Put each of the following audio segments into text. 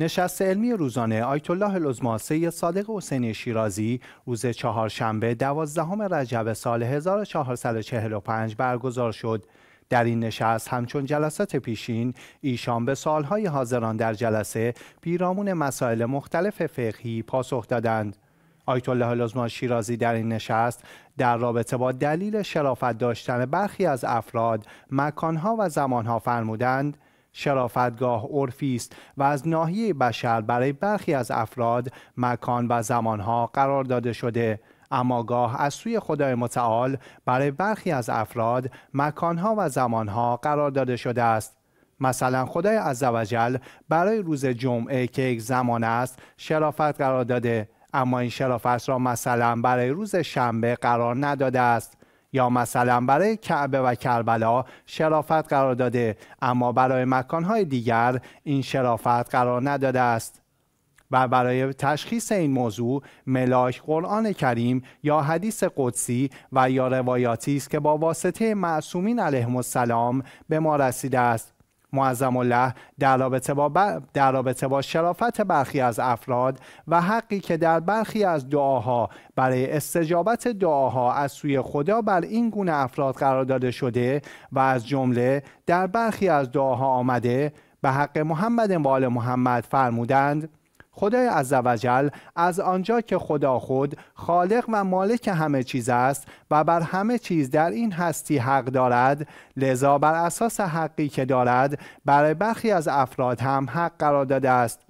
نشست علمی روزانه آیت الله العظما صادق حسینی شیرازی روز چهارشنبه دوازدهم رجب سال 1445 برگزار شد در این نشست همچون جلسات پیشین ایشان به سالهای حاضران در جلسه پیرامون مسائل مختلف فقهی پاسخ دادند آیت الله العظما شیرازی در این نشست در رابطه با دلیل شرافت داشتن برخی از افراد مکانها و زمانها فرمودند شرافتگاه عرفی است و از ناحیه بشر برای برخی از افراد مکان و زمانها قرار داده شده اما گاه از سوی خدای متعال برای برخی از افراد مکانها و زمانها قرار داده شده است مثلا خدای عزوجل برای روز جمعه که یک زمان است شرافت قرار داده اما این شرافت را مثلا برای روز شنبه قرار نداده است یا مثلا برای کعبه و کربلا شرافت قرار داده اما برای مکانهای دیگر این شرافت قرار نداده است و برای تشخیص این موضوع ملاک قرآن کریم یا حدیث قدسی و یا روایاتی است که با واسطه معصومین علیهم السلام به ما رسیده است معظم الله در رابطه, با در رابطه با شرافت برخی از افراد و حقی که در برخی از دعاها برای استجابت دعاها از سوی خدا بر این گونه افراد قرار داده شده و از جمله در برخی از دعاها آمده به حق محمد و آل محمد فرمودند خدای عزوجل از آنجا که خدا خود خالق و مالک همه چیز است و بر همه چیز در این هستی حق دارد لذا بر اساس حقی که دارد برای برخی از افراد هم حق قرار داده است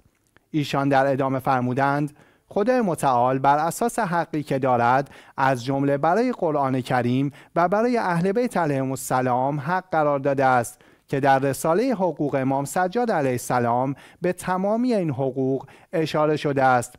ایشان در ادامه فرمودند خدای متعال بر اساس حقی که دارد از جمله برای قرآن کریم و برای اهل بیت علیهم السلام حق قرار داده است که در رساله حقوق امام سجاد علیه السلام به تمامی این حقوق اشاره شده است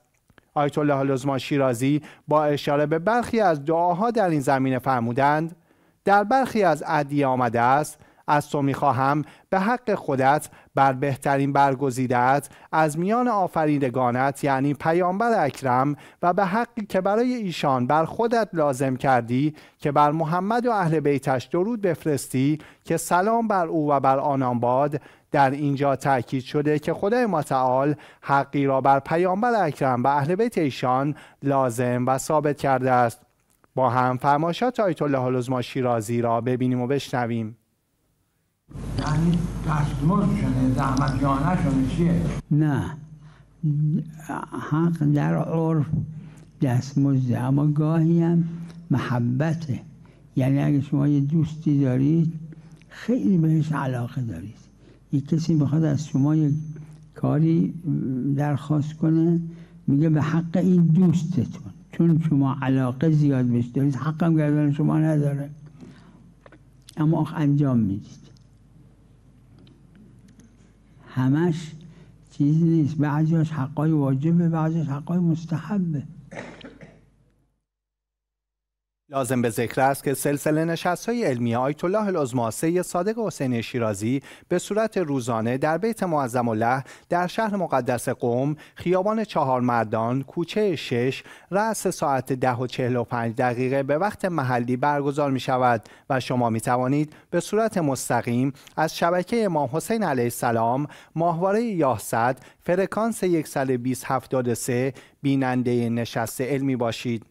آیت الله لزما شیرازی با اشاره به برخی از دعاها در این زمینه فرمودند در برخی از ادعیه آمده است از تو میخواهم به حق خودت بر بهترین برگزیدت از میان آفریدگانت یعنی پیامبر اکرم و به حقی که برای ایشان بر خودت لازم کردی که بر محمد و اهل بیتش درود بفرستی که سلام بر او و بر آنان باد در اینجا تاکید شده که خدای متعال حقی را بر پیامبر اکرم و اهل بیت ایشان لازم و ثابت کرده است با هم فرماشات آیت الله العظما شیرازی را ببینیم و بشنویم یعنی نه حق در عرف دستمزده اما گاهی هم محبته یعنی اگه شما یه دوستی دارید خیلی بهش علاقه دارید یک کسی بخواد از شما یه کاری درخواست کنه میگه به حق این دوستتون چون شما علاقه زیاد بهش دارید حقم گردن شما نداره اما انجام میدید همش چیزی نیست بعضیاش حقای واجبه بعضیاش حقای مستحبه لازم به ذکر است که سلسله نشست های علمی آیت الله العظما سید صادق حسین شیرازی به صورت روزانه در بیت معظم الله در شهر مقدس قوم خیابان چهار مردان کوچه شش رأس ساعت ده و چهل و پنج دقیقه به وقت محلی برگزار می شود و شما می توانید به صورت مستقیم از شبکه امام حسین علیه السلام ماهواره یاهصد فرکانس 12073 بیننده نشست علمی باشید